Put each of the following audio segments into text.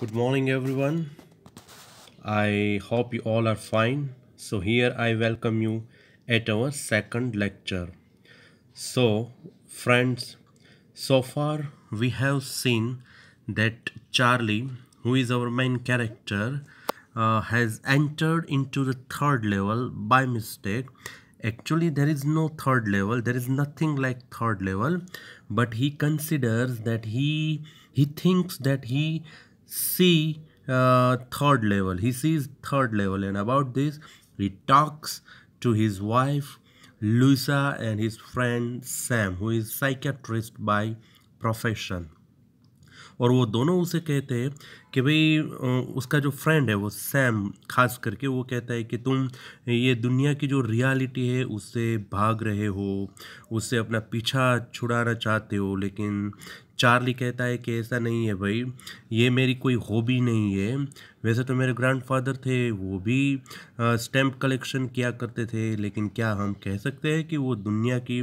good morning everyone i hope you all are fine so here i welcome you at our second lecture so friends so far we have seen that charlie who is our main character uh, has entered into the third level by mistake actually there is no third level there is nothing like third level but he considers that he he thinks that he see uh, third level. He sees third level, and about this, he talks to his wife Luisa and his friend Sam, who is psychiatrist by profession. और वो दोनों उसे कहते हैं कि भाई उसका जो फ्रेंड है वो सैम खास करके वो कहता है कि तुम ये दुनिया की जो रियलिटी है उससे भाग रहे हो उससे अपना पीछा छुड़ाना चाहते हो लेकिन चार्ली कहता है कि ऐसा नहीं है भाई ये मेरी कोई हॉबी नहीं है वैसे तो मेरे ग्रैंडफादर थे वो भी स्टैम्प कलेक्शन किया करते थे लेकिन क्या हम कह सकते हैं कि वो दुनिया की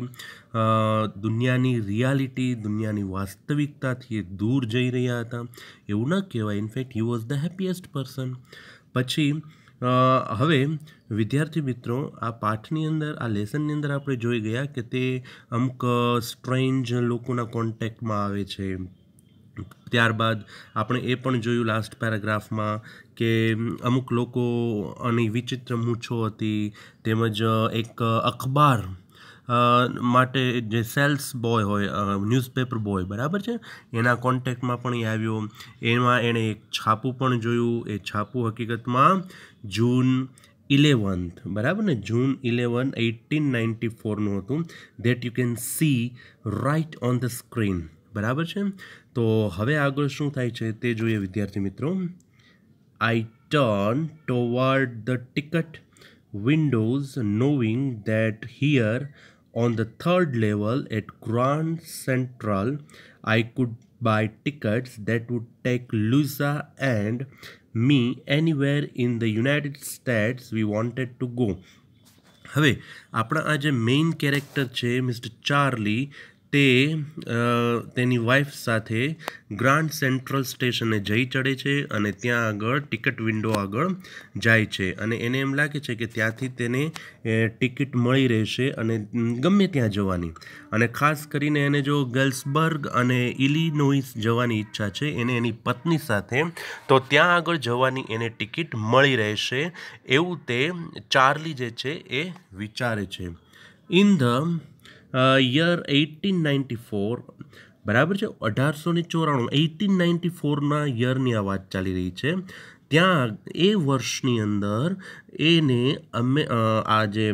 रियलिटी दुनिया દુનિયાની वास्तविकता थी दूर जा रहा था यू ना कहवा in fact he was the happiest person पची હવે વિદ્યાર્થી મિત્રો આ પાઠની અંદર આ લેસનની અંદર આપણે જોઈ ગયા કે તે અમુક સ્ટ્રેન્જ લોકોના કોન્ટેક્ટમાં આવે છે ત્યારબાદ આપણે એ પણ જોયું લાસ્ટ પેરાગ્રાફમાં કે અમુક લોકો અને વિચિત્ર મૂછો હતી તેમજ એક અખબાર માટે જે સેલ્સ બોય હોય ન્યૂઝપેપર બોય બરાબર છે એના કોન્ટેક્ટમાં પણ એ આવ્યો એમાં એણે એક છાપું પણ જોયું એ છાપું હકીકતમાં જૂન ઇલેવન્થ બરાબર ને જૂન ઇલેવન એઇટીન નાઇન્ટી ફોરનું હતું that you can see right on the screen બરાબર છે તો હવે આગળ શું થાય છે તે જોઈએ વિદ્યાર્થી મિત્રો I turn toward the ticket windows knowing that here On the third level at Grand Central, I could buy tickets that would take Lusa and me anywhere in the United States we wanted to go. હવે આપણા આ જે main character છે mister Charlie તે તેની wife સાથે grand central સ્ટેશને જઈ ચડે છે અને ત્યાં આગળ ટિકિટ વિન્ડો આગળ જાય છે અને એને એમ લાગે છે કે ત્યાંથી તેને ટિકિટ મળી રહેશે અને ગમે ત્યાં જવાની અને ખાસ કરીને એને જો ગર્લ્સબર્ગ અને ઇલિનોઇસ જવાની ઈચ્છા છે એને એની પત્ની સાથે તો ત્યાં આગળ જવાની એને ટિકિટ મળી રહેશે એવું તે ચાર્લી જે છે એ વિચારે છે in the year eighteen ninety four બરાબર છે અઢારસો ને ચોરાણું એઇટીન નાઇન્ટી ફોરના યરની આ વાત ચાલી રહી છે ત્યાં એ વર્ષની અંદર એને અમે આ જે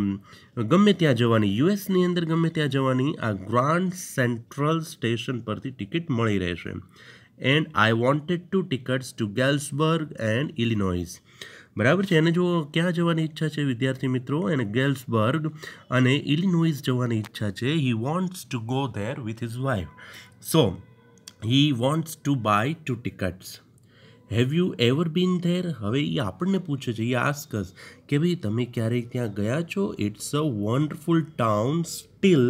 ગમે ત્યાં જવાની યુએસની અંદર ગમે ત્યાં જવાની આ ગ્રાન્ડ સેન્ટ્રલ સ્ટેશન પરથી ટિકિટ મળી રહેશે and I wanted two tickets to Galesburg and Illinois બરાબર છે એને જો ક્યાં જવાની ઈચ્છા છે વિદ્યાર્થી મિત્રો એને ગેલ્સબર્ગ અને ઇલિનોઇઝ જવાની ઈચ્છા છે he wants to go there with his wife so he wants to buy two tickets have you ever been there હવે એ આપણને પૂછે છે એ આસ્કસ કે ભાઈ તમે ક્યારેય ત્યાં ગયા છો it's a wonderful town still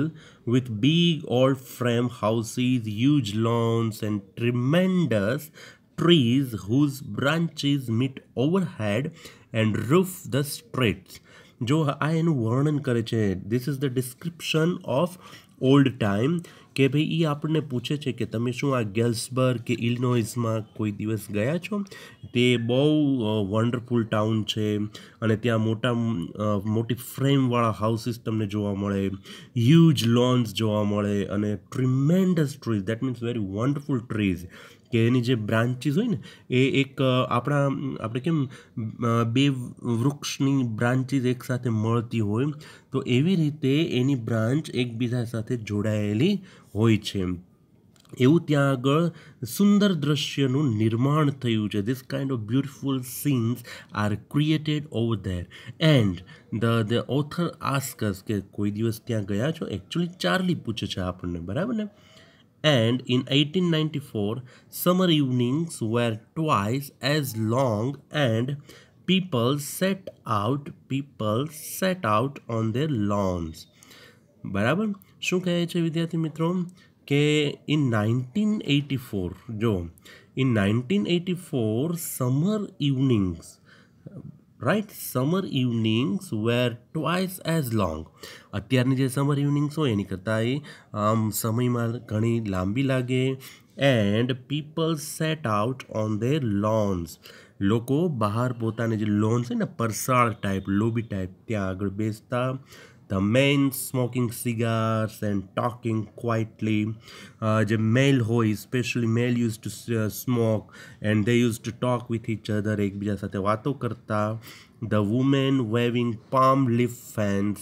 with big old frame houses, huge lawns and tremendous trees whose branches meet overhead and roof the streets જો આ એનું વર્ણન કરે છે this is the description of old time કે ભાઈ એ આપણને પૂછે છે કે તમે શું આ ગેલ્સબર્ગ કે ઇલનોઇઝમાં કોઈ દિવસ ગયા છો તે બહુ વન્ડરફુલ ટાઉન છે અને ત્યાં મોટા મોટી ફ્રેમવાળા હાઉસીસ તમને જોવા મળે હ્યુજ લોન્સ જોવા મળે અને tremendous trees that means very wonderful trees કે એની જે બ્રાન્ચીસ હોય ને એ એક આપણા આપણે કેમ બે વૃક્ષની બ્રાન્ચીસ એકસાથે મળતી હોય તો એવી રીતે એની બ્રાન્ચ એકબીજા સાથે જોડાયેલી હોય છે એવું ત્યાં આગળ સુંદર દ્રશ્યનું નિર્માણ થયું છે this kind of beautiful scenes are created over there and the the author asks કે કોઈ દિવસ ત્યાં ગયા છો એકચ્યુઅલી ચાર્લી પૂછે છે આપણને બરાબર ને and in 1894 summer evenings were twice as long and people set out people set out on their lawns બરાબર શું કહે છે વિદ્યાર્થી મિત્રો કે ઇન 1984 એટી ફોર જો in nineteen summer evenings right summer evenings were twice as long અત્યારની જે સમર ઇવનિંગ્સ હોય એની કરતાં એ આમ સમયમાં ઘણી લાંબી લાગે and people set out on their lawns લોકો બહાર પોતાને જે લોન્સ છે ને પરસાળ ટાઈપ લોબી ટાઈપ ત્યાં આગળ બેસતા the men smoking cigars and talking quietly uh, the male હોય especially male used to uh, smoke and they used to talk with each other એકબીજા સાથે વાતો કરતા the women waving palm leaf fans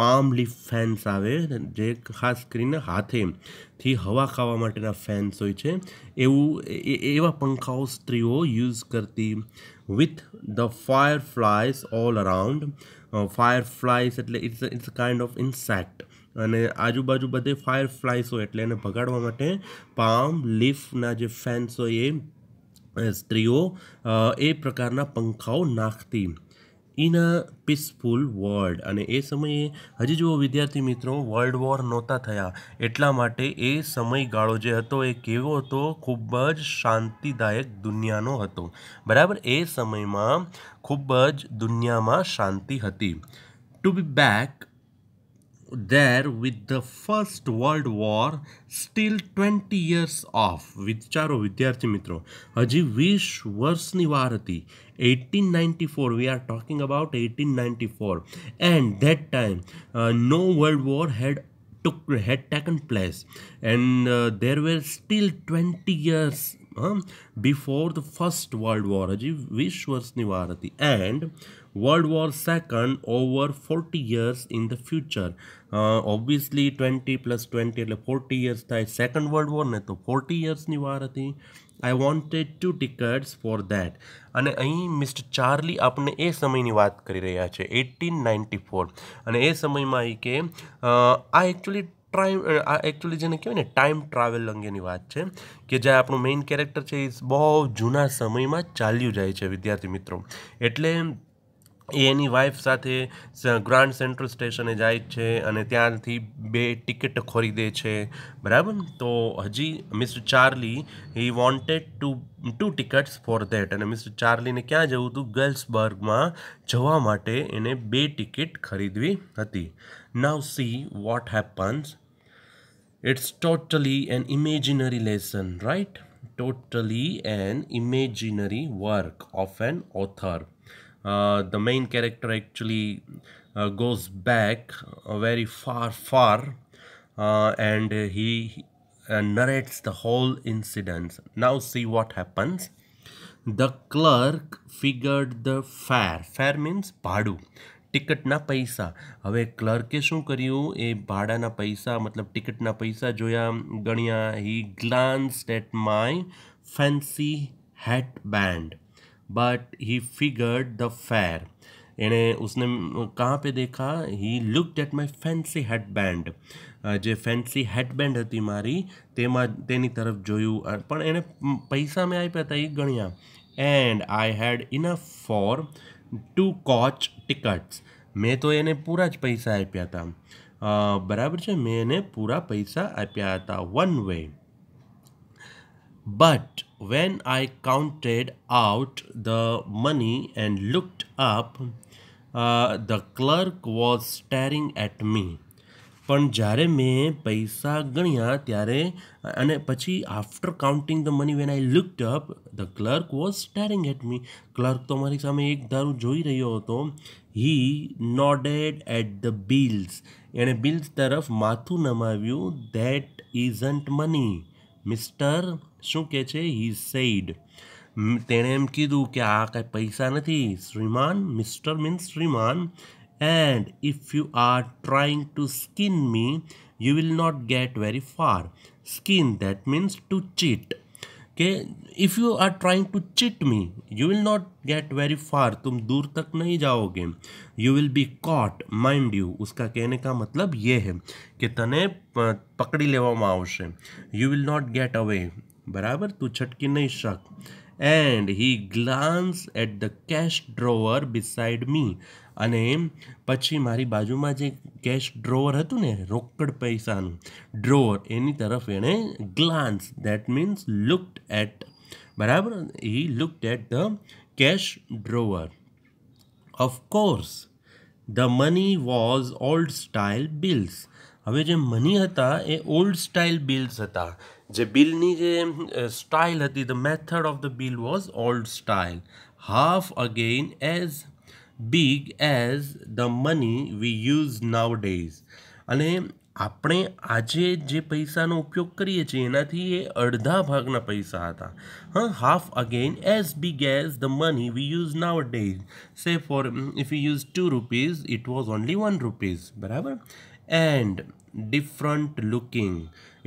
palm leaf fans આવે જે ખાસ કરીને હાથેથી હવા ખાવા માટેના ફેન્સ હોય છે એવું એવા પંખાઓ સ્ત્રીઓ યુઝ કરતી with the fireflies all around fireflies એટલે it's it's kind of insect અને આજુબાજુ બધે ફાયરફ્લાઇસ હોય એટલે એને ભગાડવા માટે પામ લીફના જે ફેન્સ હોય એ સ્ત્રીઓ એ પ્રકારના પંખાઓ નાખતી ઇન અ પીસફુલ વર્લ્ડ અને એ સમયે હજી જુઓ વિદ્યાર્થી મિત્રો વર્લ્ડ વોર નહોતા થયા એટલા માટે એ સમયગાળો જે હતો એ કેવો હતો ખૂબ જ શાંતિદાયક દુનિયાનો હતો બરાબર એ સમયમાં ખૂબ જ દુનિયામાં શાંતિ હતી to be back there with the first world war still twenty years of વિચારો વિદ્યાર્થી મિત્રો હજી વીસ વર્ષની વાર હતી 1894 we are talking about 1894 and that time uh, no world war had took had taken place and uh, there were still 20 years uh, before the first world war Vishwasnivarati and world war second over 40 years in the future uh, obviously 20 plus 20 એટલે 40 years થાય second world war ને તો 40 years ની I wanted two tickets for that અને અહીં mister Charlie આપણને એ સમયની વાત કરી રહ્યા છે એટીન નાઇન્ટી ફોર અને એ સમયમાં એ કે આ એકચ્યુઅલી ટ્રાઈમ આ એકચ્યુઅલી જેને કહેવાય ને ટાઈમ ટ્રાવેલ અંગેની વાત છે કે જ્યાં આપણું મેઇન કેરેક્ટર છે એ બહુ જૂના સમયમાં ચાલ્યું જાય છે વિદ્યાર્થી મિત્રો એટલે એ એની વાઈફ સાથે ગ્રાન્ડ સેન્ટ્રલ સ્ટેશને જાય છે અને ત્યાંથી બે ટિકિટ ખરીદે છે બરાબર તો હજી mister Charlie he wanted to two tickets for that અને મિસ્ટર ચાર્લીને ક્યાં જવું હતું ગર્લ્સબર્ગમાં જવા માટે એને બે ટિકિટ ખરીદવી હતી now see what happens it's totally an imaginary lesson right totally an imaginary work of an author uh, the main character actually uh, goes back uh, very far far uh, and he uh, narrates the whole incident now see what happens the clerk figured the fare fare means Ticket na paisa. ભાડું clerk પૈસા હવે ક્લર્કે શું કર્યું એ ભાડાના પૈસા મતલબ ટિકિટના પૈસા જોયા ગણ્યા he glanced at my fancy hat band. But he figured the fare એણે ઉસને कहाँ पे દેખા he look at my fancy headband જે ફેન્સી હેડબેન્ડ હતી મારી તેમાં તેની તરફ જોયું પણ એણે પૈસા મેં આપ્યા હતા એ ગણ્યા and I had enough for two coach tickets મેં તો એને પૂરા જ પૈસા આપ્યા હતા બરાબર છે મેં એને પૂરા પૈસા આપ્યા હતા one way But when I counted out the money and looked up, uh, the clerk was staring at me. પણ જ્યારે મેં પૈસા ગણ્યા ત્યારે અને પછી after counting the money when I looked up the clerk was staring at me clerk તો મારી સામે એક ધારું જોઈ રહ્યો હતો he nodded at the bills એણે બિલ્સ તરફ માથું નમાવ્યું ધેટ ઇઝન્ટ મની મિસ્ટર શું કહે છે હી સેઇડ તેણે એમ કીધું કે આ કાંઈ પૈસા નથી શ્રીમાન મિસ્ટર મીન્સ શ્રીમાન and if you are trying to skin me you will not get very far skin that means to cheat कि if you are trying to cheat me you will not get very far तुम दूर तक नहीं जाओगे you will be caught mind you उसका कहने का मतलब ये है कि तने पकड़ी लेवा you will not get away बराबर तू छटकी नहीं शक and he glance at the cash drawer beside me અને પછી મારી બાજુમાં જે કેશ ડ્રોવર હતું ને રોકડ પૈસાનું ડ્રોવર એની તરફ એણે glance that means looked at બરાબર he looked at the cash drawer of course the money was old style bills હવે જે મની હતા એ ઓલ્ડ સ્ટાઇલ બિલ્સ હતા જે બિલની જે સ્ટાઇલ હતી the method of the bill was old style half again as big as the money we use nowadays અને આપણે આજે જે પૈસાનો ઉપયોગ કરીએ છીએ એનાથી એ અડધા ભાગના પૈસા હતા હા half again as big as the money we use nowadays say for if you use two rupees it was only one rupees બરાબર and different looking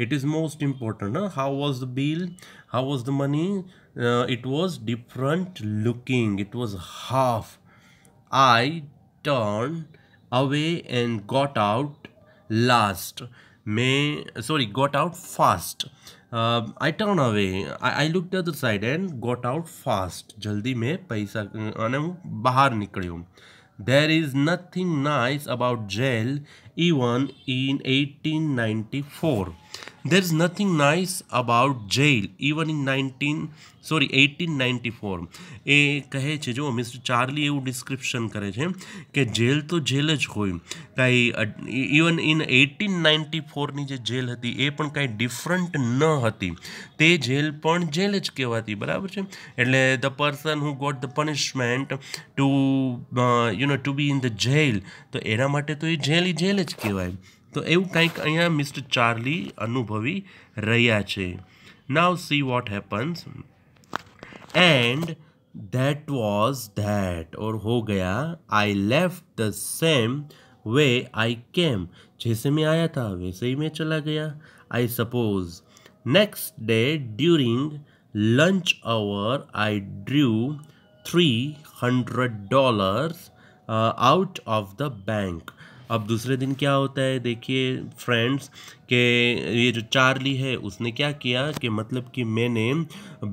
it is most important huh? how was the bill how was the money uh, it was different looking it was half i turned away and got out last may sorry got out fast uh, i turned away I, I looked at the side and got out fast jaldi mein paisa અને uh, there is nothing nice about jail even in 1894 there is nothing nice about jail even in 19 sorry eighteen ninety four એ કહે છે જો mister Charlie એવું description કરે છે કે jail તો જેલ જ હોય કાંઈ ઇવન ઇન એટીન નાઇન્ટી ફોરની જે જેલ હતી એ પણ કાંઈ ડિફરન્ટ ન હતી તે જેલ પણ જેલ જ કહેવાતી બરાબર છે એટલે the person who got the punishment to you know to be in the jail તો એના માટે તો એ જેલ જેલ જ કહેવાય તો એવું કંઈક અહીંયા મિસ્ટર ચાર્લી અનુભવી રહ્યા છે now see what happens and that was that or હો ગયા I left the same way I came जैसे मैं आया था वैसे ही मैं चला गया I suppose next day during lunch hour I drew three hundred dollars out of the bank अब दूसरे दिन क्या होता है देखिए फ्रेंड्स कि ये जो चार्ली है उसने क्या किया कि मतलब कि मैंने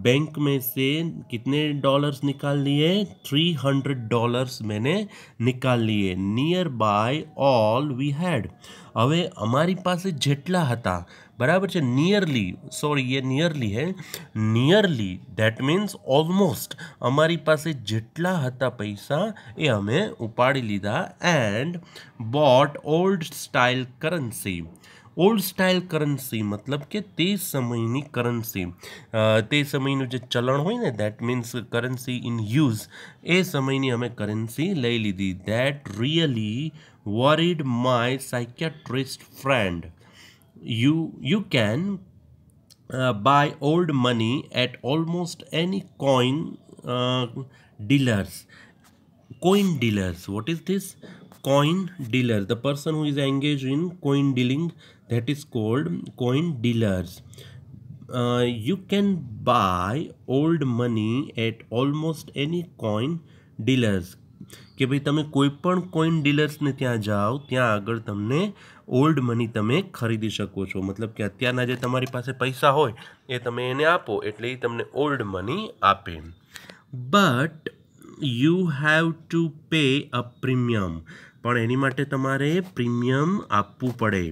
बैंक में से कितने डॉलर्स निकाल लिए थ्री हंड्रेड डॉलर्स मैंने निकाल लिए near by all we had हमें हमारी पास जेटला था बराबर से नियरली सॉरी ये नियरली है नियरली दैट मीन्स ऑलमोस्ट हमारी पास जेटला था पैसा ये हमें उपाड़ी लीधा and bought old style currency old style currency मतलब के ते समयनी करंसी ते समयनु जे चलन होय ने that means currency in use ए समयनी हमें करंसी ले लीधी दी that really worried my psychiatrist friend you you can buy old money at almost any coin dealers coin dealers what is this coin dealer the person who is engage in coin dealing that is called coin dealers uh, you can buy old money at almost any coin dealers કે ભાઈ તમે કોઈ પણ coin ડીલર્સને ત્યાં જાઓ ત્યાં આગળ તમને ઓલ્ડ મની તમે ખરીદી શકો છો મતલબ કે અત્યારના જે તમારી પાસે પૈસા હોય એ તમે એને આપો એટલે એ તમને ઓલ્ડ મની આપે but you have to pay a premium પણ એની માટે તમારે પ્રીમિયમ આપવું પડે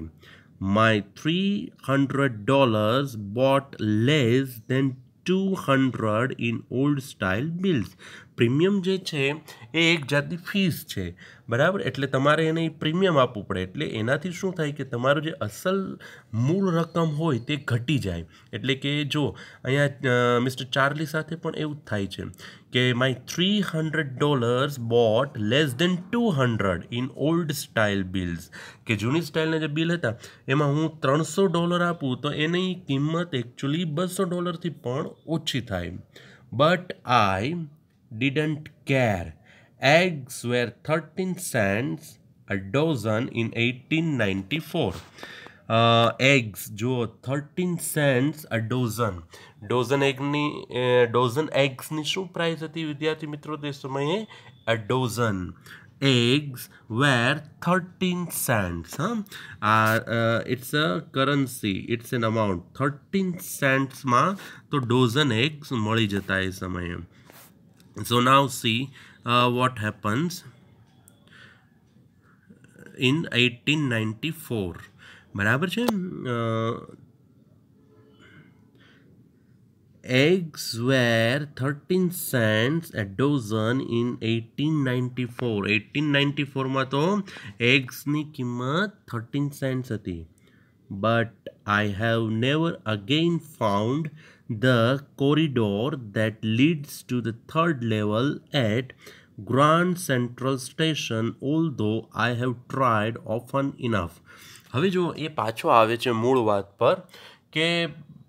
my $300 bought less than 200 in old style bills premium જે છે એ એક જાતની ફીસ છે બરાબર એટલે તમારે એને પ્રીમિયમ આપવું પડે એટલે એનાથી શું થાય કે તમારું જે અસલ મૂળ રકમ હોય તે ઘટી જાય એટલે કે જો અહીંયા મિસ્ટર ચાર્લી સાથે પણ એવું જ થાય છે કે my three hundred dollars bought less than two hundred in old style bills કે જૂની સ્ટાઇલના જે બિલ હતા એમાં હું ત્રણસો ડોલર આપું તો એની કિંમત એકચ્યુઅલી બસો ડોલરથી પણ ઓછી થાય but I didn't care. Eggs were 13 cents a dozen in 1894. Uh, eggs જુઓ thirteen cents a dozen dozen એગની ડોઝન એગ્સની શું પ્રાઇસ હતી વિદ્યાર્થી મિત્રો તે સમયે અ ડોઝન eggs were 13 cents huh? uh, uh, it's a currency it's an amount 13 cents માં તો ડોઝન એગ્સ મળી જતા એ સમયે so now see uh, what happens in 1894 uh, eggs were 13 cents a dozen in 1894 1894 ma to eggs ni kimat 13 cents hati but i have never again found the corridor that leads to the third level at Grand Central Station although I have tried often enough હવે જો એ પાછો આવે છે મૂળ વાત પર કે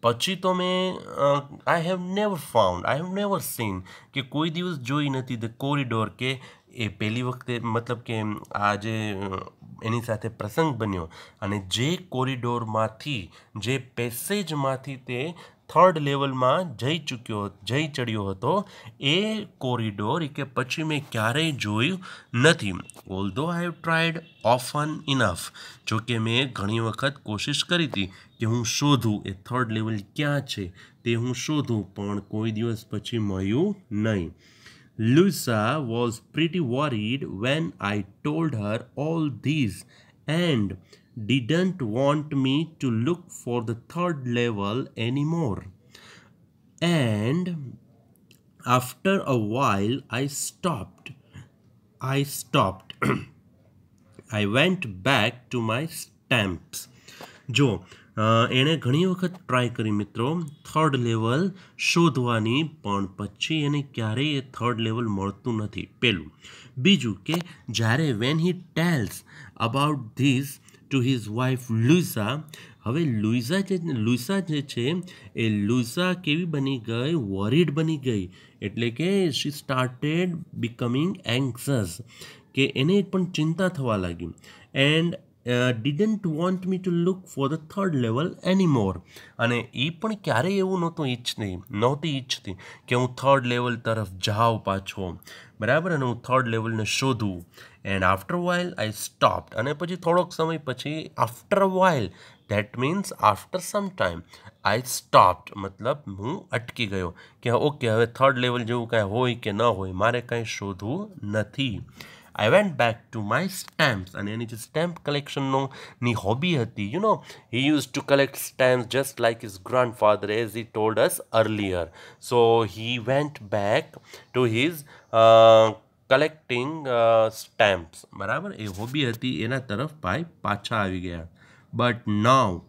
પછી તો મેં I have never found I have never seen કે કોઈ દિવસ જોઈ નથી ધ કોરિડોર કે એ પહેલી વખતે મતલબ કે આ જે એની સાથે પ્રસંગ બન્યો અને જે કોરિડોરમાંથી જે પેસેજમાંથી તે થર્ડ લેવલમાં જઈ ચૂક્યો જઈ ચડ્યો હતો એ કોરિડોર કે પછી મેં ક્યારેય જોયું નથી all though I have tried often enough જો કે મેં ઘણી વખત કોશિશ કરી હતી કે હું શોધું એ થર્ડ લેવલ ક્યાં છે તે હું શોધું પણ કોઈ દિવસ પછી મળ્યું નહીં Louisa was pretty worried when I told her all these and didn't want me to look for the third level anymore. And after a while, I stopped. I stopped. I went back to my stamps. જો એણે ઘણી વખત try કરી મિત્રો third level શોધવાની પણ પછી એને ક્યારેય એ થર્ડ લેવલ મળતું નથી પહેલું બીજું કે જ્યારે when he tells about this to his wife Louisa હવે લુઇઝા જે લુઇસા જે છે એ લુઇસા કેવી બની ગઈ વોરિડ બની ગઈ એટલે કે શી સ્ટાર્ટેડ બિકમિંગ એન્ક્સસ કે એને પણ ચિંતા થવા લાગી and didn't want me to look for the third level any more અને એ પણ ક્યારેય એવું નહોતું ઈચ્છતી નહોતી ઈચ્છતી કે હું થર્ડ લેવલ તરફ જાઉં પાછો બરાબર અને હું થર્ડ લેવલને શોધું and after while I stopped અને પછી થોડોક સમય પછી after while that means after some time I stopped મતલબ હું અટકી ગયો કે ઓકે હવે થર્ડ લેવલ જેવું કાંઈ હોય કે ન હોય મારે કાંઈ શોધવું નથી I went back to my stamps and any stamp collection no ni hobby hati. You know, he used to collect stamps just like his grandfather as he told us earlier. So he went back to his uh, collecting uh, stamps. but a hobby hati ena taraf pai pacha avi gaya. But now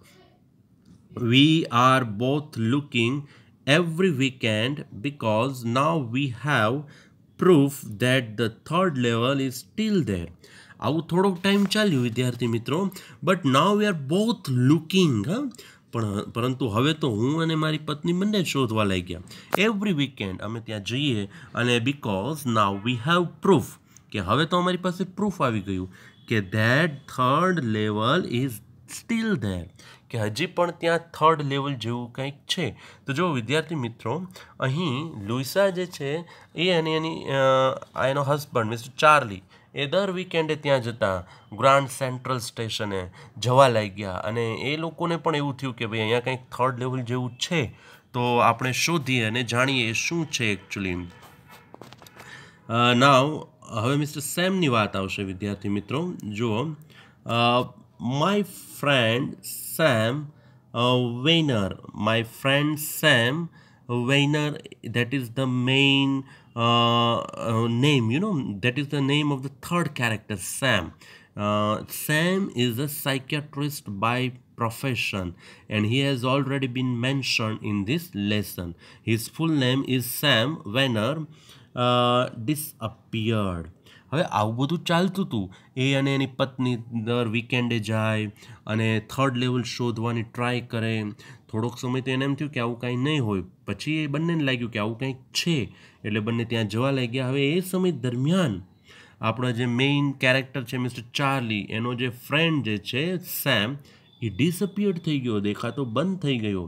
we are both looking every weekend because now we have proof that the third level is still there આવું થોડોક time ચાલ્યું વિદ્યાર્થી મિત્રો but now we are both looking હા પણ પરંતુ હવે તો હું અને મારી પત્ની બંને શોધવા ગયા એવરી વીકેન્ડ અમે ત્યાં જઈએ અને because now we have proof કે હવે તો અમારી પાસે પ્રૂફ આવી ગયું કે that third level is still there કે હજી પણ ત્યાં થર્ડ લેવલ જેવું કંઈક છે તો જો વિદ્યાર્થી મિત્રો અહીં લુઇસા જે છે એ અને એની એનો હસબન્ડ મિસ્ટર ચાર્લી એ દર વીકેન્ડે ત્યાં જતા ગ્રાન્ડ સેન્ટ્રલ સ્ટેશને જવા ગયા અને એ લોકોને પણ એવું થયું કે ભાઈ અહીંયા કંઈક થર્ડ લેવલ જેવું છે તો આપણે શોધીએ અને જાણીએ શું છે એકચ્યુઅલી નાવ હવે મિસ્ટર સેમની વાત આવશે વિદ્યાર્થી મિત્રો જુઓ my friend Sam uh, Weiner, my friend Sam Weiner, that is the main uh, uh, name, you know, that is the name of the third character, Sam. Uh, Sam is a psychiatrist by profession and he has already been mentioned in this lesson. His full name is Sam Weiner uh, disappeared. હવે આવું બધું ચાલતું હતું એ અને એની પત્ની દર વીકેન્ડે જાય અને થર્ડ લેવલ શોધવાની ટ્રાય કરે થોડોક સમય તો એને એમ થયું કે આવું કાંઈ નહીં હોય પછી એ બંનેને લાગ્યું કે આવું કંઈક છે એટલે બંને ત્યાં જવા લાગ્યા હવે એ સમય દરમિયાન આપણો જે મેઇન કેરેક્ટર છે મિસ્ટર ચાર્લી એનો જે ફ્રેન્ડ જે છે સેમ એ ડિસઅપિયર્ડ થઈ ગયો દેખાતો બંધ થઈ ગયો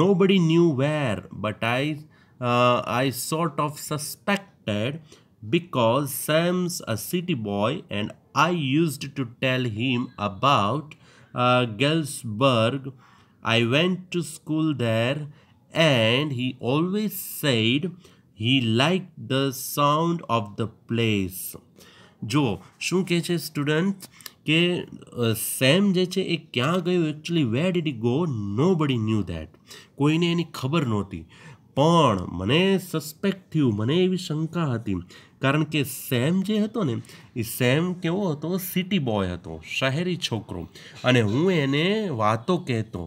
nobody knew where but I I sort of suspected because Sam's a city boy and I used to tell him about uh, Galesburg. I went to school there and he always said he liked the sound of the place. જો શું કહે છે student કે same જે છે એ ક્યાં ગયો actually where did he go nobody knew that કોઈને એની ખબર નહોતી પણ મને સસ્પેક્ટ થયું મને એવી શંકા હતી કારણ કે સેમ જે હતો ને એ સેમ કેવો હતો સિટી બોય હતો શહેરી છોકરો અને હું એને વાતો કહેતો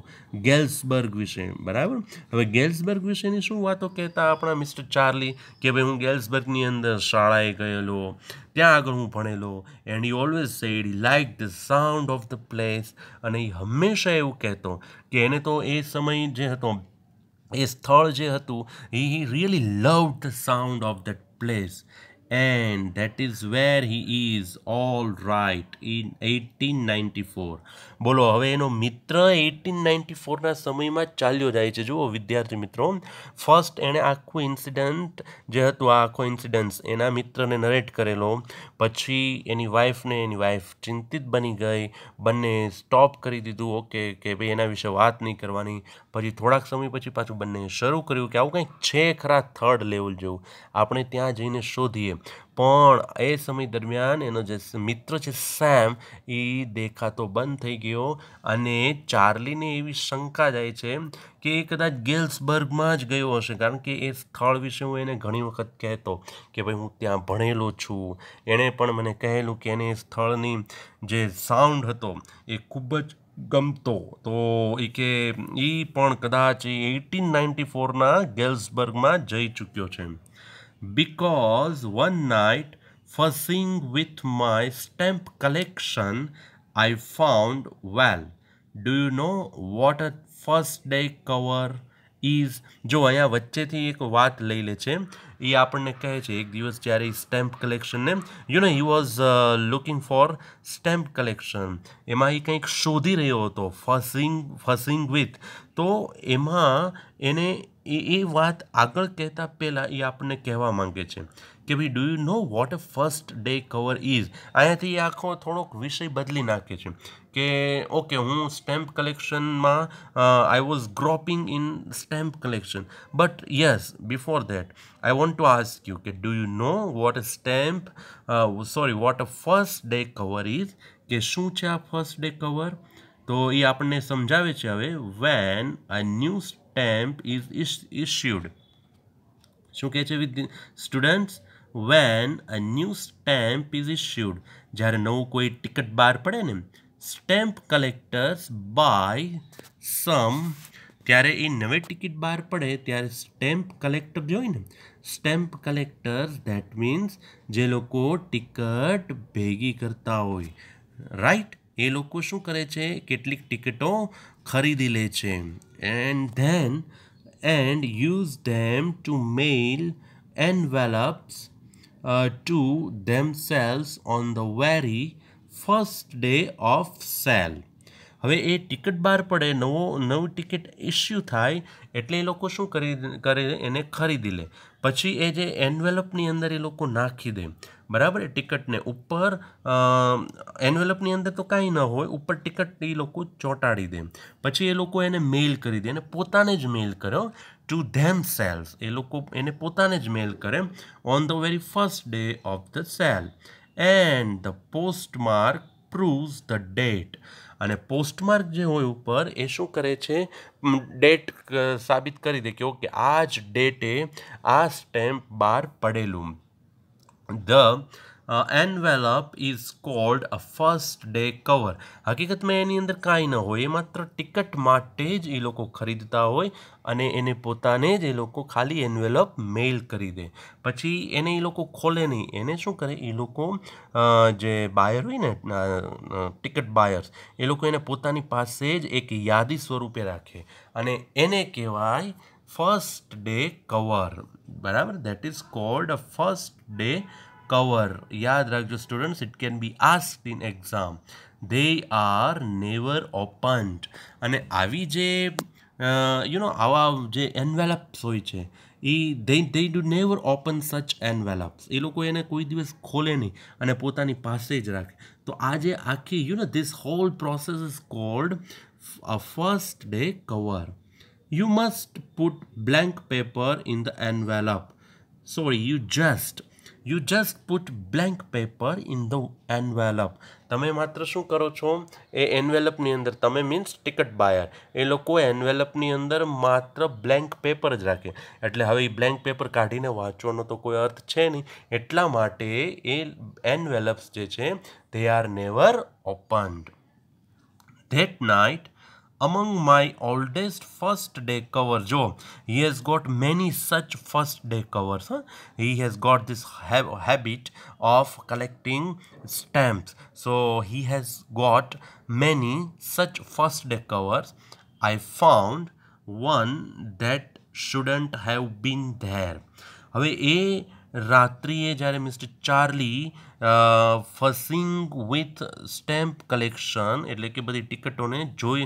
ગેલ્સબર્ગ વિશે બરાબર હવે ગેલ્સબર્ગ વિશેની શું વાતો કહેતા આપણા મિસ્ટર ચાર્લી કે ભાઈ હું ગેલ્સબર્ગની અંદર શાળાએ ગયેલો ત્યાં આગળ હું ભણેલો and he always said he like the sound of the place અને એ હંમેશા એવું કહેતો કે એને તો એ સમય જે હતો એ સ્થળ જે હતું એ really love the sound of that place and that is where he is all right in 1894 બોલો હવે એનો મિત્ર 1894 ના સમયમાં ચાલ્યો જાય છે જુઓ વિદ્યાર્થી મિત્રો ફર્સ્ટ એણે આખું ઇન્સિડન્ટ જે હતું આ આખો ઇન્સિડન્ટ એના મિત્રને નરેટ કરેલો પછી એની વાઈફને એની વાઈફ ચિંતિત બની ગઈ બંને સ્ટોપ કરી દીધું ઓકે કે ભાઈ એના વિશે વાત નહીં કરવાની પછી થોડાક સમય પછી પાછું બંને શરૂ કર્યું કે આવું કંઈક છે ખરા થર્ડ લેવલ જેવું આપણે ત્યાં જઈને શોધીએ પણ એ સમય દરમિયાન એનો જે મિત્ર છે સેમ એ દેખાતો બંધ થઈ ગયો અને ચાર્લીને એવી શંકા જાય છે કે એ કદાચ ગેલ્સબર્ગમાં જ ગયો હશે કારણ કે એ સ્થળ વિશે હું એને ઘણી વખત કહેતો કે ભાઈ હું ત્યાં ભણેલો છું એણે પણ મને કહેલું કે એને એ સ્થળની જે સાઉન્ડ હતો એ ખૂબ જ ગમતો તો એ કે એ પણ કદાચ એટીન નાઇન્ટી ફોરના ગેલ્સબર્ગમાં જઈ ચૂક્યો છે because one night fussing with my stamp collection I found well do you know what a first day cover is જો અહીંયા વચ્ચેથી એક વાત લઈ લે છે એ આપણને કહે છે એક દિવસ જ્યારે સ્ટેમ્પ કલેક્શનને you know he was looking for stamp collection એમાં એ કંઈક શોધી રહ્યો હતો ફસિંગ ફસિંગ વિથ તો એમાં એને એ એ વાત આગળ કહેતા પહેલાં એ આપણને કહેવા માંગે છે કે ભાઈ do you know what a first day cover is અહીંયાથી આખો થોડોક વિષય બદલી નાખે છે કે ઓકે હું સ્ટેમ્પ કલેક્શનમાં I was groping in stamp collection but yes before that I want to ask you કે do you know what a stamp sorry what a first day cover is કે શું છે આ ફર્સ્ટ ડે કવર તો એ આપણને સમજાવે છે હવે when a new stamp is issued શું કહે છે with students when a new stamp is issued જ્યારે નવું કોઈ ટિકિટ બહાર પડે ને સ્ટેમ્પ કલેક્ટર્સ બાય સમ ત્યારે એ નવી ટિકિટ બહાર પડે ત્યારે સ્ટેમ્પ કલેક્ટર જોઈએ ને સ્ટેમ્પ કલેક્ટર્સ ધેટ મીન્સ જે લોકો ટિકિટ ભેગી કરતા હોય રાઈટ એ લોકો શું કરે છે કેટલીક ટિકિટો ખરીદી લે છે and then and use them to mail and envelopes uh, to themselves on the very first day of sale હવે એ ટિકિટ બહાર પડે નવો નવું ટિકિટ ઇસ્યુ થાય એટલે એ લોકો શું કરી કરે એને ખરીદી લે પછી એ જે એન્વેલપની અંદર એ લોકો નાખી દે બરાબર એ ટિકટને ઉપર એન્વેલપની અંદર તો કાંઈ ન હોય ઉપર ટિકટ એ લોકો ચોંટાડી દે પછી એ લોકો એને મેઇલ કરી દે અને પોતાને જ મેઇલ કર્યો ટુ ધેમ સેલ્સ એ લોકો એને પોતાને જ મેઇલ કરે on the very first day of the sale and the postmark proves the date અને પોસ્ટમાર્ક જે હોય ઉપર એ શું કરે છે ડેટ સાબિત કરી દે કે ઓકે આ જ ડેટે આ સ્ટેમ્પ બહાર પડેલું the envelope is is a first day cover હકીકતમાં એની અંદર કાંઈ ન હોય એ માત્ર ટિકિટ માટે જ એ લોકો ખરીદતા હોય અને એને પોતાને જ એ લોકો ખાલી એન્વેલપ મેઇલ કરી દે પછી એને એ લોકો ખોલે નહીં એને શું કરે એ લોકો જે બાયર હોય ને ટિકટ બાયર્સ એ લોકો એને પોતાની પાસે જ એક યાદી સ્વરૂપે રાખે અને એને કહેવાય ફર્સ્ટ ડે કવર બરાબર that is called a first day cover યાદ રાખજો students it can be ask in exam they are never opened અને આવી જે યુ નો આવા જે એનવેલપ્સ હોય છે એ they they do never open such envelopes એ લોકો એને કોઈ દિવસ ખોલે નહીં અને પોતાની પાસે જ રાખે તો આજે આખી you know this whole process is called a first day cover you must put blank paper in the envelope sorry you just you just put blank paper in the envelope તમે માત્ર શું કરો છો એ એનવેલપની અંદર તમે મીન્સ ટિકટ બાયર એ લોકો એનવેલપની અંદર માત્ર બ્લેન્ક પેપર જ રાખે એટલે હવે એ બ્લેન્ક પેપર કાઢીને વાંચવાનો તો કોઈ અર્થ છે નહીં એટલા માટે એ એનવેલપ્સ જે છે they are never opened that night among my oldest first day cover jo he has got many such first day covers huh? he has got this hab habit of collecting stamps so he has got many such first day covers i found one that shouldn't have been there હવે એ રાત્રિએ જ્યારે mister Charlie fussing with stamp collection એટલે કે બધી ટિકિટોને જોઈ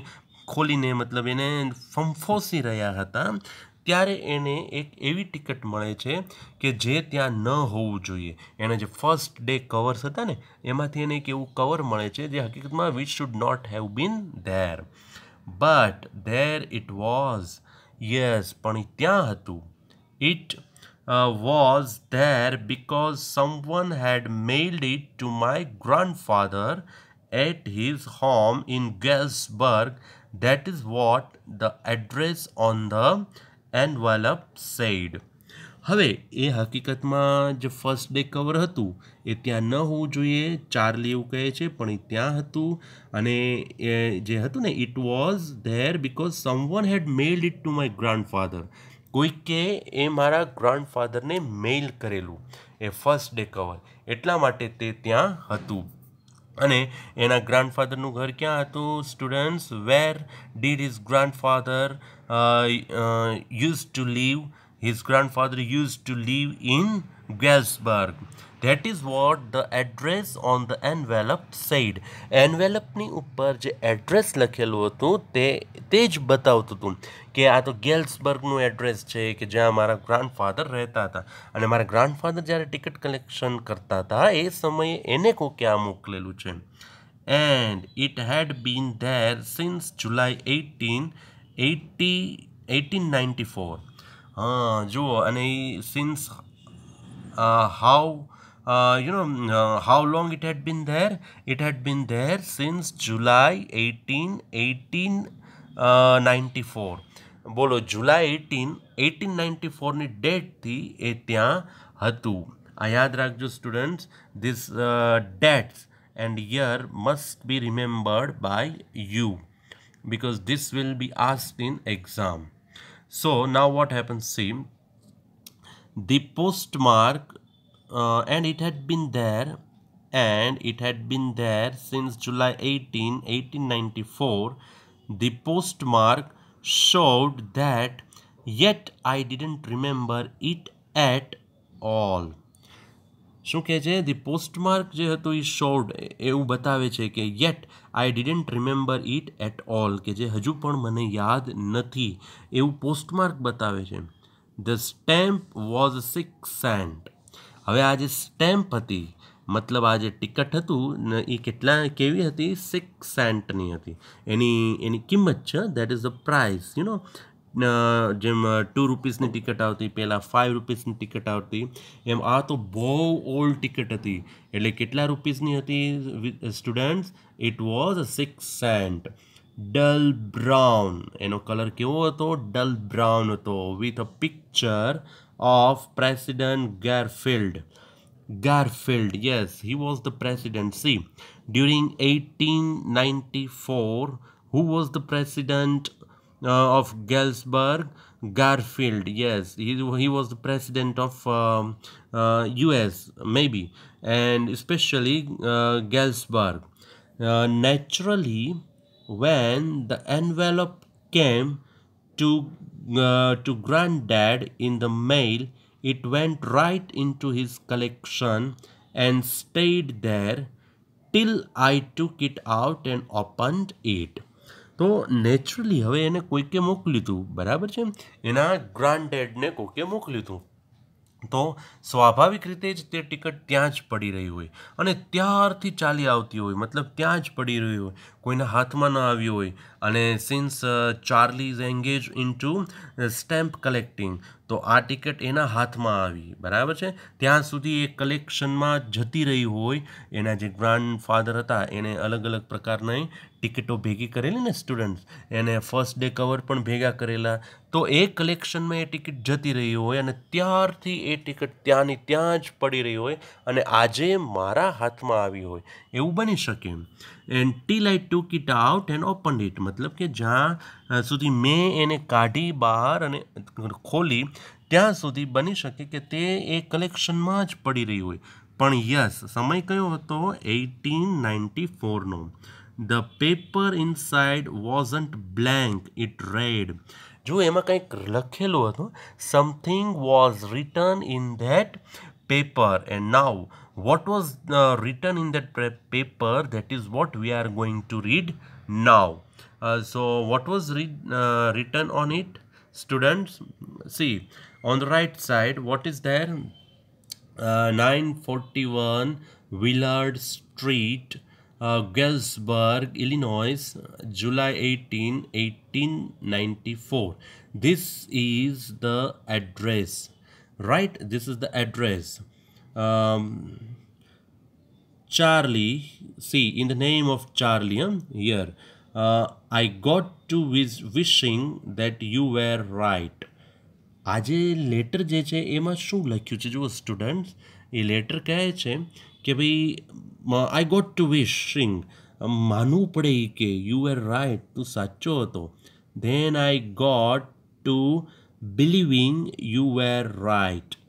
ખોલીને મતલબ એને ફંફોસી રહ્યા હતા ત્યારે એને એક એવી ટિકિટ મળે છે કે જે ત્યાં ન હોવું જોઈએ એના જે ફર્સ્ટ ડે કવર્સ હતા ને એમાંથી એને એક એવું કવર મળે છે જે હકીકતમાં which should not have been there but there it was yes પણ ત્યાં હતું it was there because someone had mailed it to my grandfather at his home in Galesburg That is what the address on the envelope said. હવે એ હકીકતમાં જે first day cover હતું એ ત્યાં ન હોવું જોઈએ ચાર્લી એવું કહે છે પણ એ ત્યાં હતું અને એ જે હતું ને it was there because someone had mailed it to my grandfather કોઈકે એ મારા ગ્રાન્ડફાધરને મેઇલ કરેલું એ ફર્સ્ટ ડે કવર એટલા માટે તે ત્યાં હતું અને એના ગ્રાન્ડફાધરનું ઘર ક્યાં હતું students where did his grandfather use to live his grandfather use to live in Galesburg that is what the address on the envelope side એનવેલપની ઉપર જે એડ્રેસ લખેલું હતું તે તે જ બતાવતું હતું કે આ તો ગેલ્સબર્ગનું એડ્રેસ છે કે જ્યાં મારા ગ્રાન્ડફાધર રહેતા હતા અને મારા ગ્રાન્ડફાધર જ્યારે ટિકિટ કલેક્શન કરતા હતા એ સમયે એને કોકે આ મોકલેલું છે and it had been there since July eighteen eighty eighteen ninety four હા જુઓ અને એ since how uh, you know mm, uh, how long it had been there it had been there since july 18 1894 uh, July July eighteen eighteen ninety ફોરની ડેટથી એ ત્યાં હતું આ students this uh, date and year must be remembered by you because this will be asked in exam so now what happens see the postmark uh, and it had been there and it had been there since July 18, 1894. The postmark showed that yet I didn't remember it at all. શું કહે છે the પોસ્ટમાર્ક જે હતો એ short એવું બતાવે છે કે yet I didn't remember it at all કે જે હજુ પણ મને યાદ નથી એવું પોસ્ટમાર્ક બતાવે છે the stamp was six cent હવે આ જે સ્ટેમ્પ હતી મતલબ આ જે ટિકટ હતું એ કેટલા કેવી હતી સિક્સ સેન્ટની હતી એની એની કિંમત છે that is a price you know જેમ ટુ રૂપીસની ટિકિટ આવતી પહેલાં ફાઇવ રૂપીસની ટિકિટ આવતી એમ આ તો બહુ ઓલ્ડ ટિકિટ હતી એટલે કેટલા રૂપીસની હતી students it was six cent dull brown એનો કલર કેવો હતો ડલ બ્રાઉન હતો with a picture of President Garfield. Garfield, yes, he was the presidency. During 1894, who was the president uh, of Galesburg? Garfield, yes, he, he was the president of um, uh, US, maybe, and especially uh, Galesburg. Uh, naturally, when the envelope came to uh, to granddad in the mail, it went right into his collection and stayed there till I took it out and opened it. તો naturally હવે એને કોઈકે મોકલ્યું હતું બરાબર છે એના ગ્રાન્ડેડને કોઈકે મોકલ્યું હતું તો સ્વાભાવિક રીતે જ તે ટિકિટ ત્યાં જ પડી રહી હોય અને ત્યારથી ચાલી આવતી હોય મતલબ ત્યાં જ પડી રહી હોય કોઈના હાથમાં ન આવ્યું હોય અને since Charlie is engage in to stamp collecting તો આ ટિકિટ એના હાથમાં આવી બરાબર છે ત્યાં સુધી એ કલેક્શનમાં જતી રહી હોય એના જે ગ્રાન્ડ ફાધર હતા એણે અલગ અલગ પ્રકારની ટિકિટો ભેગી કરેલી ને સ્ટુડન્ટ્સ એને ફર્સ્ટ ડે કવર પણ ભેગા કરેલા તો એ કલેક્શનમાં એ ટિકિટ જતી રહી હોય અને ત્યારથી એ ટિકિટ ત્યાંની ત્યાં જ પડી રહી હોય અને આજે મારા હાથમાં આવી હોય એવું બની શકે એમ and till I took it out and open it મતલબ કે જ્યાં સુધી મેં એને કાઢી બહાર અને ખોલી ત્યાં સુધી બની શકે કે તે એ કલેક્શનમાં જ પડી રહી હોય પણ યસ સમય કયો હતો એઇટીન નાઇન્ટી ફોરનો the paper in inside wasn't blank it read જો એમાં કંઈક લખેલું હતું something was return in that paper and now what was uh, written in that paper that is what we are going to read now uh, so what was uh, written on it students see on the right side what is there uh, 941 willard street uh, galesburg illinois july 18 1894 this is the address right this is the address um, Charlie. See, in the name of Charlie, um, here. Uh, I got to wish, wishing that you were right. આજે letter જે છે એમાં શું લખ્યું છે જુઓ students એ letter કહે છે કે ભાઈ આઈ ગોટ ટુ વિશિંગ માનવું પડે કે યુ વેર રાઇટ તું સાચો હતો then I got to believing you were right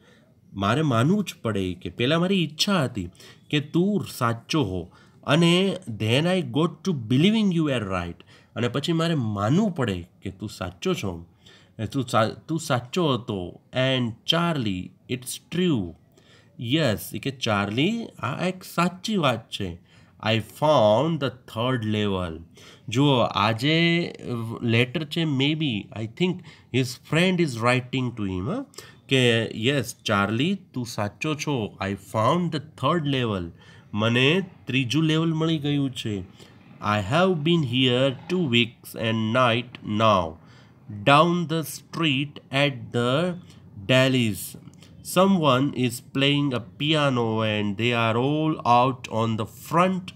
મારે માનવું જ પડે કે પહેલાં મારી ઈચ્છા હતી કે તું સાચો હો અને then I got to believing you were right અને પછી મારે માનવું પડે કે તું સાચો છો તું તું સાચો હતો and Charlie it's true yes કે ચાર્લી આ એક સાચી વાત છે I found the third level જુઓ આજે લેટર છે maybe I think his friend is writing to him કે યસ ચાર્લી તું સાચો છો I found the third level મને ત્રીજું લેવલ મળી ગયું છે I have been here two weeks and right now down the street at the Dalys someone is playing a piano and they are all out on the front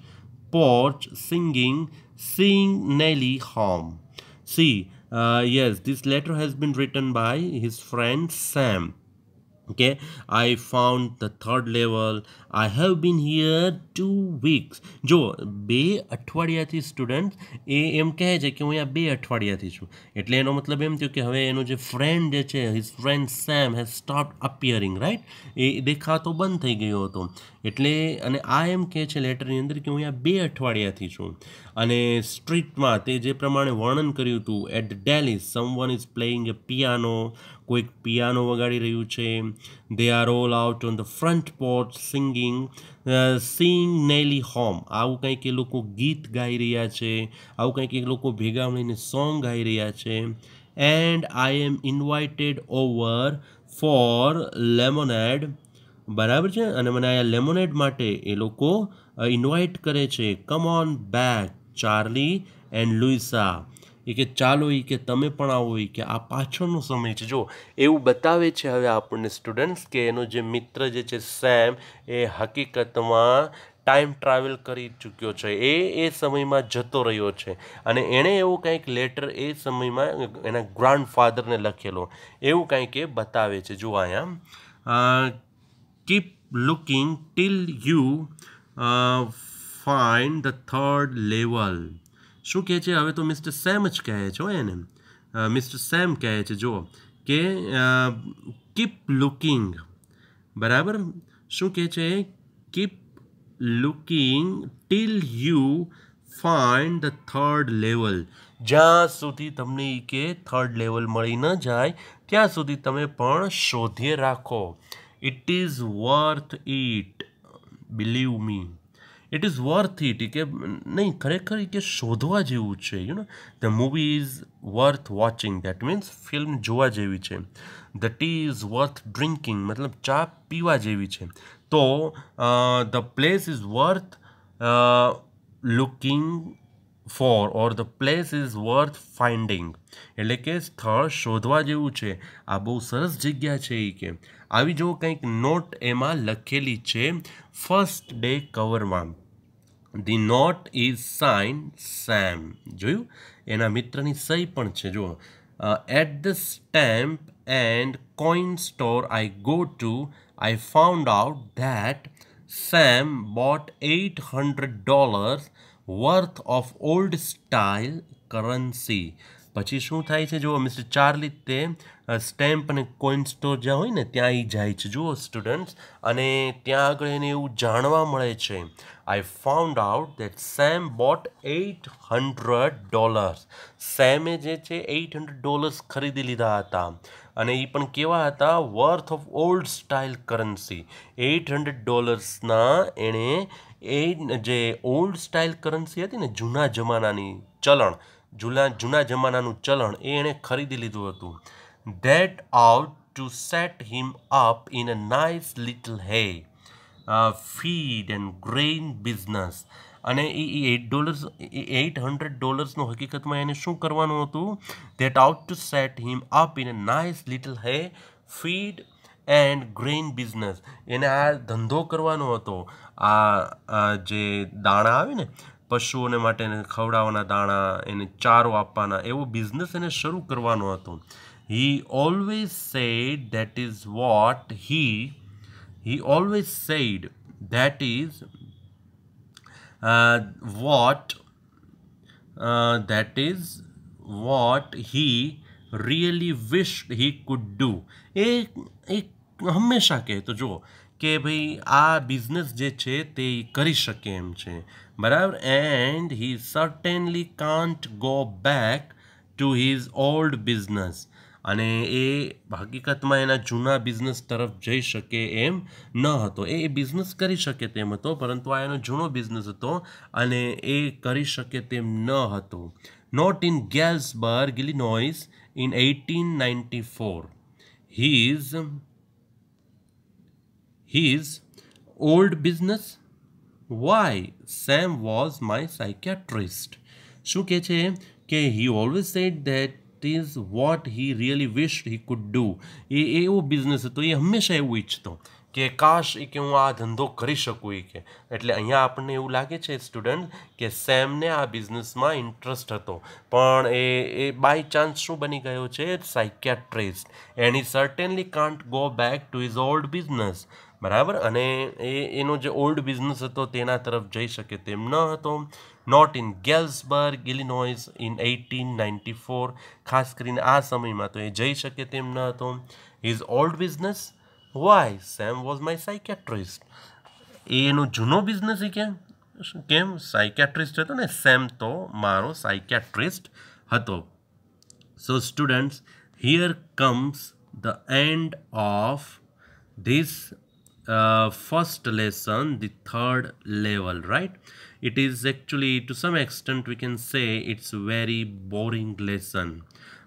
porch singing sing nelly home see uh, yes this letter has been written by his friend sam okay i found the third level I have been here two weeks જો બે અઠવાડિયાથી student એ એમ કહે છે કે હું અહીંયા બે અઠવાડિયાથી છું એટલે એનો મતલબ એમ થયો કે હવે એનો જે ફ્રેન્ડ જે છે his friend Sam has stop appearing right એ દેખાતો બંધ થઈ ગયો હતો એટલે અને આ એમ કહે છે લેટરની અંદર કે હું અહીંયા બે અઠવાડિયાથી છું અને સ્ટ્રીટમાં તે જે પ્રમાણે વર્ણન કર્યું હતું at Daly someone is playing a piano કોઈક પિયાનો વગાડી રહ્યું છે they are all out on the front porch singing sing sing Nellie home આવું કંઈક એ લોકો ગીત ગાઈ રહ્યા છે આવું કંઈક એ લોકો ભેગા મળીને સોંગ ગાઈ રહ્યા છે and I am invited over for lemonade બરાબર છે અને મને આ લેમોનેડ માટે એ લોકો ઇન્વાઇટ કરે છે come on back Charlie and Louisa એ કે ચાલો એ કે તમે પણ આવો એ કે આ પાછળનો સમય છે જો એવું બતાવે છે હવે આપણને સ્ટુડન્ટ્સ કે એનો જે મિત્ર જે છે સેમ એ હકીકતમાં ટાઈમ ટ્રાવેલ કરી ચૂક્યો છે એ એ સમયમાં જતો રહ્યો છે અને એણે એવું કંઈક લેટર એ સમયમાં એના ગ્રાન્ડફાધરને લખેલો એવું કંઈક એ બતાવે છે જો અહીંયા keep looking till you find the third level શું કહે છે હવે તો મિસ્ટર સેમ જ કહે છે એને મિસ્ટર સેમ કહે છે જુઓ કે કીપ લુકિંગ બરાબર શું કહે છે keep looking till you find the third level જ્યાં સુધી તમને કે થર્ડ લેવલ મળી ન જાય ત્યાં સુધી તમે પણ શોધીએ રાખો it is worth it believe me it is worth it કે નહીં ખરેખર કે શોધવા જેવું છે you know the movie is worth watching that means film જોવા જેવી છે the tea is worth drinking મતલબ ચા પીવા જેવી છે તો the place is worth looking for or the place is worth finding એટલે કે સ્થળ શોધવા જેવું છે આ બહુ સરસ જગ્યા છે એ કે આવી જો કંઈક નોટ એમાં લખેલી છે ફર્સ્ટ ડે કવરમાં the note is sign Sam જોયું એના મિત્રની સહી પણ છે જુઓ at the stamp and coin store I go to I found out that Sam bought eight hundred dollars worth of old style currency પછી શું થાય છે જુઓ મિસ્ટર ચાર્લી તે સ્ટેમ્પ અને કોઈન સ્ટોર જ્યાં હોય ને ત્યાં એ જાય છે જુઓ સ્ટુડન્ટ્સ અને ત્યાં આગળ એને એવું જાણવા મળે છે I found out that Sam bought eight hundred dollars સેમે જે છે એઇટ હંડ્રેડ ડોલર્સ ખરીદી લીધા હતા અને એ પણ કેવા હતા worth of old style currency eight hundred ડોલર્સના એણે એ જે ઓલ્ડ સ્ટાઇલ કરન્સી હતી ને જૂના જમાનાની ચલણ જૂના જૂના જમાનાનું ચલણ એ એણે ખરીદી લીધું હતું that out to set him up in a nice little hay feed and grain business અને એ એટ ડોલર્સ એટ હંડ્રેડ ડોલર્સનું હકીકતમાં એને શું કરવાનું હતું that out to set him up in a nice little hay feed and grain business એને આ ધંધો કરવાનો હતો આ જે દાણા આવે ને પશુઓને માટે એને ખવડાવવાના દાણા એને ચારો આપવાના એવો બિઝનેસ એને શરૂ કરવાનો હતો he always said that is what he he always said that is what that is what he really wish he could do એ એક હંમેશા કહે તો જુઓ કે ભાઈ આ બિઝનેસ જે છે તે કરી શકે એમ છે બરાબર and he certainly can't go back to his old business અને એ હકીકતમાં એના જૂના બિઝનેસ તરફ જઈ શકે એમ ન હતો એ બિઝનેસ કરી શકે તેમ હતો પરંતુ આ એનો જૂનો બિઝનેસ હતો અને એ કરી શકે તેમ ન હતો not in Galesburg Illinois in eighteen ninety four he is his old business? Why Sam was my psychiatrist. શું કહે છે કે he always said that is what he really wished he could do એ એવો બિઝનેસ હતો એ હંમેશા એવું ઈચ્છતો કે કાશ એ કે હું આ ધંધો કરી શકું એ કે એટલે અહીંયા આપણને એવું લાગે છે સ્ટુડન્ટ કે સેમને આ બિઝનેસમાં ઇન્ટરેસ્ટ હતો પણ એ એ બાય ચાન્સ શું બની ગયો છે psychiatrist and he certainly can't go back to his old business બરાબર અને એ એનો જે ઓલ્ડ બિઝનેસ હતો તેના તરફ જઈ શકે તેમ ન હતો not in Galesburg Illinois in eighteen ninety four ખાસ કરીને આ સમયમાં તો એ જઈ શકે તેમ ન હતો his old business why Sam was my psychiatrist એ એનો જૂનો બિઝનેસ એ કેમ કેમ સાયકેટ્રિસ્ટ હતો ને સેમ તો મારો સાયકેટ્રિસ્ટ હતો so students here comes the end of this uh, first lesson the third level right it is actually to some extent we can say it's very boring lesson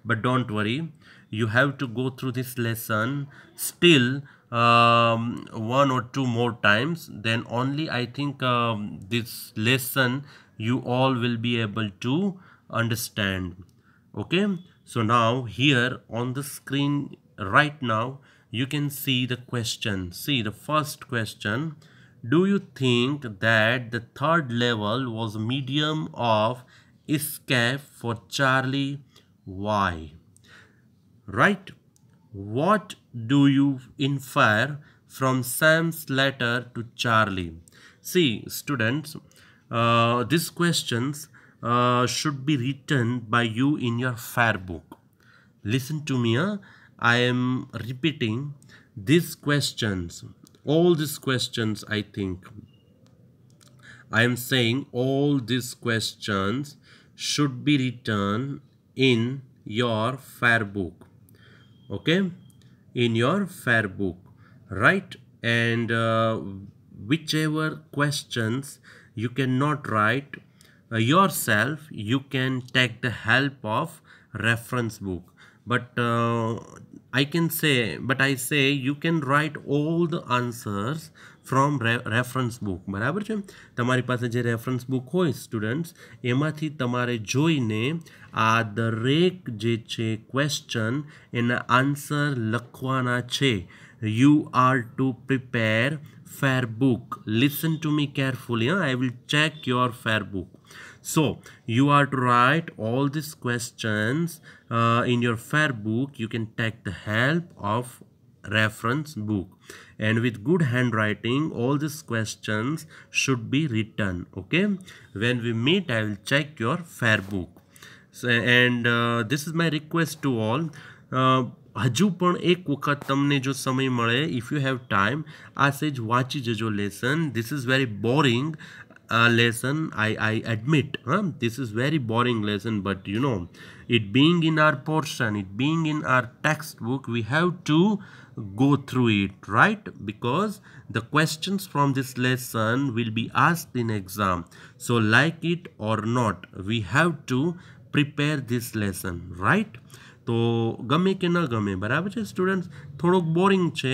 but don't worry you have to go through this lesson still um, one or two more times then only i think um, this lesson you all will be able to understand okay so now here on the screen right now you can see the question. See the first question. Do you think that the third level was medium of escape for Charlie? Why? Right? What do you infer from Sam's letter to Charlie? See, students, uh, these questions uh, should be written by you in your fair book. Listen to me. Uh, I am repeating these questions, all these questions I think. I am saying all these questions should be written in your fair book. Okay, in your fair book, right? And uh, whichever questions you cannot write uh, yourself, you can take the help of reference book. But uh, I can say, but I say you can write all the answers from reference book બરાબર છે તમારી પાસે જે reference book હોય students એમાંથી તમારે જોઈને આ દરેક જે છે ક્વેશ્ચન એના આન્સર લખવાના છે you are to prepare fair book listen to me carefully હા I will check your fair book so you are to write all these questions uh, in your fair book you can take the help of reference book and with good handwriting all these questions should be written okay when we meet i will check your fair book so, and uh, this is my request to all uh, ek પણ એક વખત તમને If you have time, I have time આ સેજ વાંચી જજો lesson this uh, lesson I, I admit huh? this is very boring lesson but you know it being in our portion it being in our textbook we have to go through it right because the questions from this lesson will be asked in exam so like it or not we have to prepare this lesson right તો ગમે કે ન ગમે બરાબર છે students થોડોક boring છે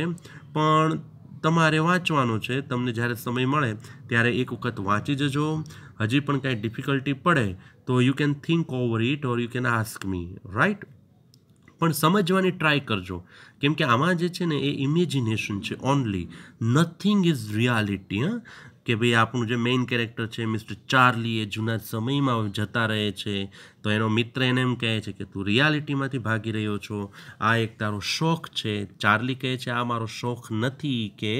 પણ તમારે વાંચવાનું છે તમને જ્યારે સમય મળે ત્યારે એક વખત વાંચી જજો હજી પણ કાંઈ ડિફિકલ્ટી પડે તો you can think over it or you can ask me right પણ સમજવાની ટ્રાય કરજો કેમ કે આમાં જે છે ને એ ઇમેજિનેશન છે ઓનલી નથિંગ ઇઝ રિયાલિટી હા કે ભાઈ આપણું જે મેઇન કેરેક્ટર છે મિસ્ટર ચાર્લી એ જૂના સમયમાં જતા રહે છે તો એનો મિત્ર એને એમ કહે છે કે તું રિયાલિટીમાંથી ભાગી રહ્યો છો આ એક તારો શોખ છે ચાર્લી કહે છે આ મારો શોખ નથી કે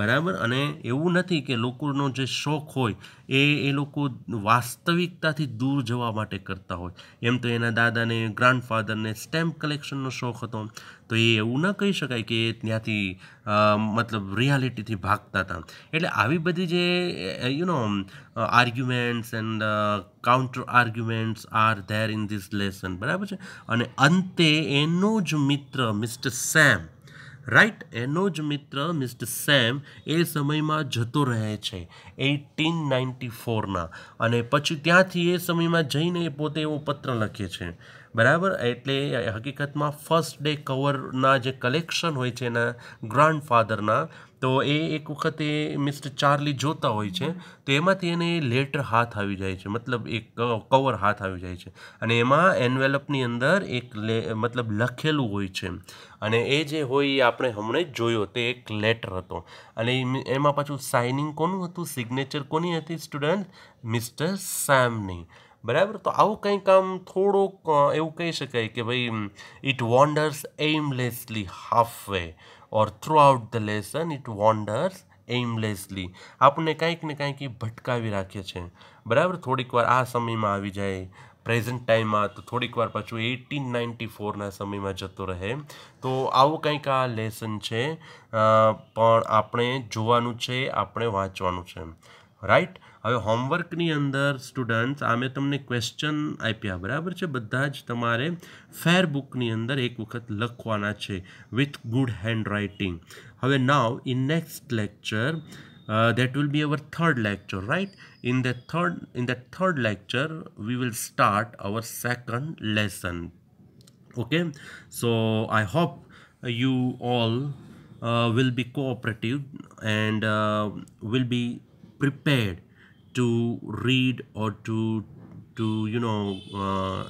બરાબર અને એવું નથી કે લોકોનો જે શોખ હોય એ એ લોકો વાસ્તવિકતાથી દૂર જવા માટે કરતા હોય એમ તો એના દાદાને ગ્રાન્ડફાધરને સ્ટેમ્પ કલેક્શનનો શોખ હતો તો એ એવું ન કહી શકાય કે એ ત્યાંથી મતલબ રિયાલિટીથી ભાગતા હતા એટલે આવી બધી જે you know arguments and counter arguments are there in this lesson બરાબર છે અને અંતે એનો જ મિત્ર મિસ્ટર સેમ રાઈટ એનો જ મિત્ર મિસ્ટર સેમ એ સમયમાં જતો રહે છે એઇટીન નાઇન્ટી ફોરના અને પછી ત્યાંથી એ સમયમાં જઈને એ પોતે એવો પત્ર લખે છે બરાબર એટલે હકીકતમાં ફર્સ્ટ ડે કવરના જે કલેક્શન હોય છે એના ગ્રાન્ડફાધરના તો એ એક વખતે મિસ્ટર ચાર્લી જોતા હોય છે તો એમાંથી એને લેટર હાથ આવી જાય છે મતલબ એક કવર હાથ આવી જાય છે અને એમાં એનવેલપની અંદર એક લે મતલબ લખેલું હોય છે અને એ જે હોય એ આપણે હમણાં જોયો તે એક લેટર હતો અને એમાં પાછું સાઇનિંગ કોનું હતું સિગ્નેચર કોની હતી સ્ટુડન્ટ મિસ્ટર સેમની બરાબર તો આવું કંઈક આમ થોડુંક એવું કહી શકાય કે ભાઈ it wanders aimlessly half way or throughout the lesson it wanders aimlessly આપણને કંઈક ને કંઈક એ ભટકાવી રાખીએ છે બરાબર થોડીક વાર આ સમયમાં આવી જાય પ્રેઝન્ટ ટાઈમમાં તો થોડીક વાર પાછું એટીન નાઇન્ટી ફોરના સમયમાં જતો રહે તો આવું કંઈક આ લેસન છે પણ આપણે જોવાનું છે આપણે વાંચવાનું છે રાઈટ હવે હોમવર્કની અંદર સ્ટુડન્ટ્સ આ તમને ક્વેશ્ચન આપ્યા બરાબર છે બધા જ તમારે ફેર બુકની અંદર એક વખત લખવાના છે વિથ ગુડ હેન્ડ રાઇટિંગ હવે now in next lecture that will be our third lecture right in the third in the third lecture we will start our second lesson okay so I hope you all will be cooperative and will be prepared to read or to to you know uh,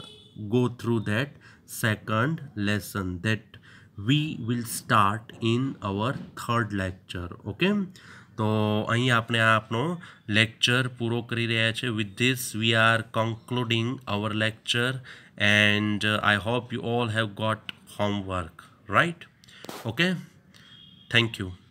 go through that second lesson that we will start in our third lecture okay तो अँ अपने આપણો lecture પૂરો कर रहा है with this we are concluding our lecture and I hope you all have got homework right okay thank you